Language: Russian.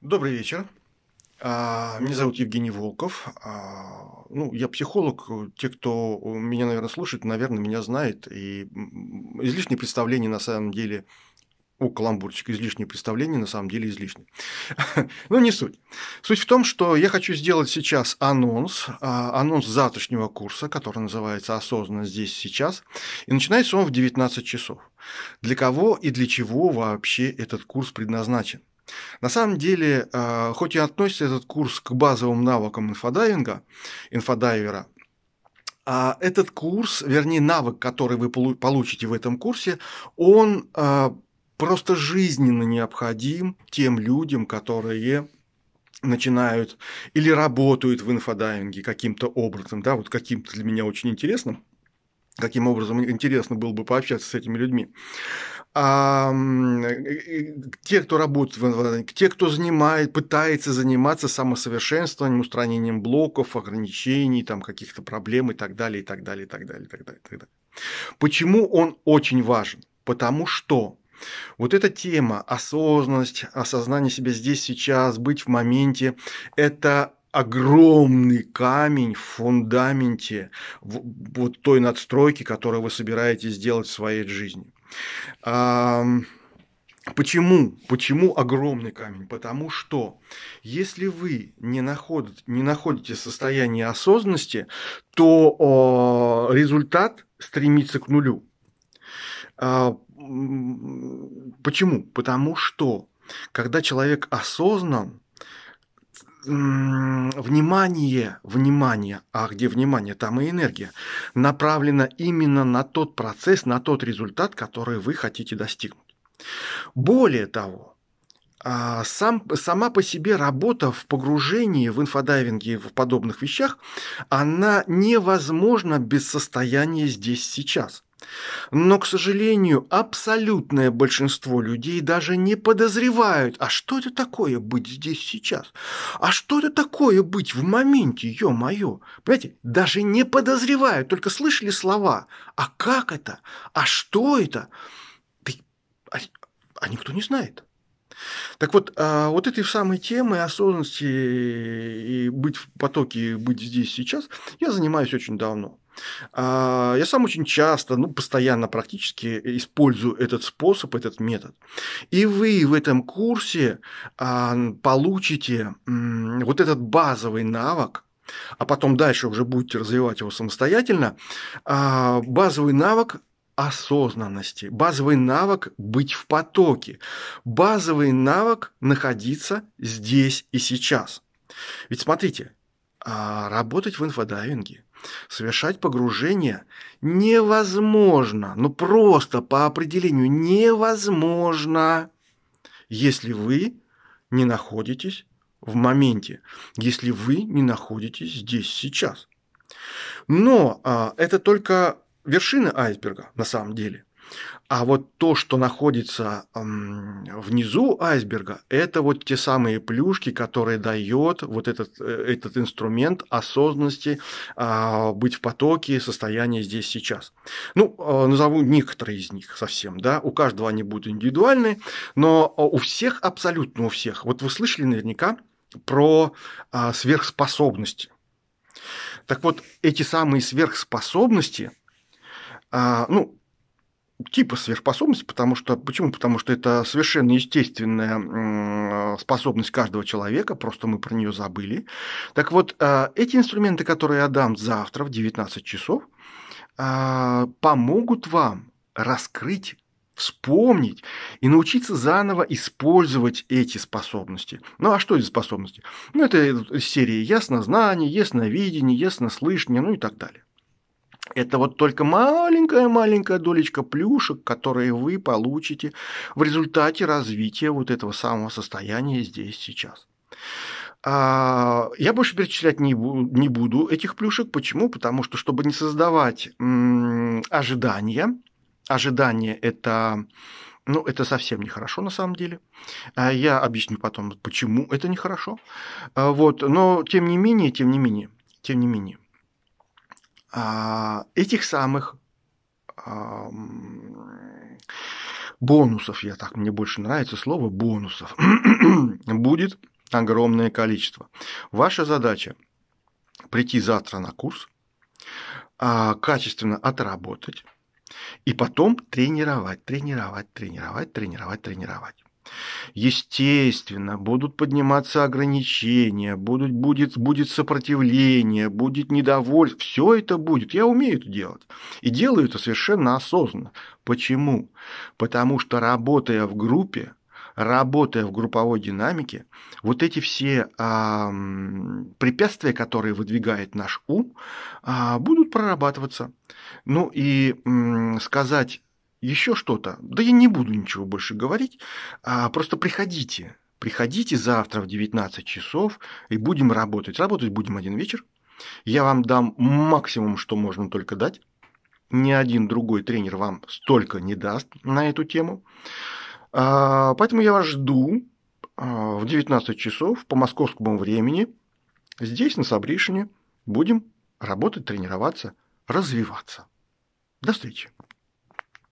Добрый вечер. А, меня зовут Евгений Волков. А, ну, я психолог. Те, кто меня, наверное, слушает, наверное, меня знает. И излишние представления на самом деле о, каламбурчик, излишнее представление, на самом деле излишне. Но ну, не суть. Суть в том, что я хочу сделать сейчас анонс, а, анонс завтрашнего курса, который называется «Осознанно здесь сейчас», и начинается он в 19 часов. Для кого и для чего вообще этот курс предназначен? На самом деле, а, хоть и относится этот курс к базовым навыкам инфодайвинга, инфодайвера, а, этот курс, вернее, навык, который вы получите в этом курсе, он а, просто жизненно необходим тем людям, которые начинают или работают в инфодайвинге каким-то образом, да, вот каким-то для меня очень интересным каким образом интересно было бы пообщаться с этими людьми. А те, кто работает в те, кто занимает, пытается заниматься самосовершенствованием, устранением блоков, ограничений, там, каких-то проблем и так далее, и так далее, и так далее, и так далее, и так далее. Почему он очень важен? Потому что вот эта тема осознанность, осознание себя здесь, сейчас, быть в моменте, это огромный камень в фундаменте вот той надстройки, которую вы собираетесь сделать в своей жизни. Почему? Почему огромный камень? Потому что если вы не, находите, не находите состояние осознанности, то о, результат стремится к нулю. А, почему? Потому что когда человек осознан, внимание, внимание, а где внимание, там и энергия, направлена именно на тот процесс, на тот результат, который вы хотите достигнуть. Более того, а, сам, сама по себе работа в погружении в инфодайвинге в подобных вещах, она невозможна без состояния здесь сейчас – но, к сожалению, абсолютное большинство людей даже не подозревают, а что это такое быть здесь сейчас? А что это такое быть в моменте, ё-моё? Понимаете, даже не подозревают, только слышали слова. А как это? А что это? Да, а, а никто не знает. Так вот, а, вот этой самой темой осознанности и быть в потоке, быть здесь сейчас, я занимаюсь очень давно. А, я сам очень часто, ну, постоянно практически использую этот способ, этот метод. И вы в этом курсе а, получите вот этот базовый навык, а потом дальше уже будете развивать его самостоятельно, а, базовый навык осознанности, базовый навык быть в потоке, базовый навык находиться здесь и сейчас. Ведь смотрите, а, работать в инфодайвинге. Совершать погружение невозможно, ну просто по определению невозможно, если вы не находитесь в моменте, если вы не находитесь здесь сейчас. Но а, это только вершина айсберга на самом деле. А вот то, что находится внизу айсберга, это вот те самые плюшки, которые дает вот этот, э, этот инструмент осознанности, а, быть в потоке, состояние здесь сейчас. Ну, а, назову некоторые из них совсем, да, у каждого они будут индивидуальны, но а, у всех, абсолютно у всех, вот вы слышали наверняка про сверхспособности. Так вот, эти самые сверхспособности, ну, типа сверхспособности, потому что почему? Потому что это совершенно естественная способность каждого человека, просто мы про нее забыли. Так вот, э, эти инструменты, которые я дам завтра в 19 часов, э, помогут вам раскрыть вспомнить и научиться заново использовать эти способности. Ну а что эти способности? Ну это из серии яснознание, ясновидение, яснослышание, ну и так далее. Это вот только маленькая-маленькая долечка плюшек, которые вы получите в результате развития вот этого самого состояния здесь сейчас. А, я больше перечислять не буду этих плюшек. Почему? Потому что, чтобы не создавать ожидания, ожидания это ну, это совсем нехорошо на самом деле. А я объясню потом, почему это нехорошо. А, вот. Но тем не менее, тем не менее, тем не менее а этих самых бонусов, я так, мне больше нравится слово бонусов, будет огромное количество. Ваша задача прийти завтра на курс, а, качественно отработать и потом тренировать, тренировать, тренировать, тренировать, тренировать. Естественно, будут подниматься ограничения, будут, будет, будет сопротивление, будет недовольство. Все это будет. Я умею это делать. И делаю это совершенно осознанно. Почему? Потому что работая в группе, работая в групповой динамике, вот эти все а, препятствия, которые выдвигает наш ум, а, будут прорабатываться. Ну и м, сказать еще что-то. Да я не буду ничего больше говорить. А просто приходите. Приходите завтра в 19 часов и будем работать. Работать будем один вечер. Я вам дам максимум, что можно только дать. Ни один другой тренер вам столько не даст на эту тему. А, поэтому я вас жду а, в 19 часов по московскому времени здесь, на Сабришине. Будем работать, тренироваться, развиваться. До встречи.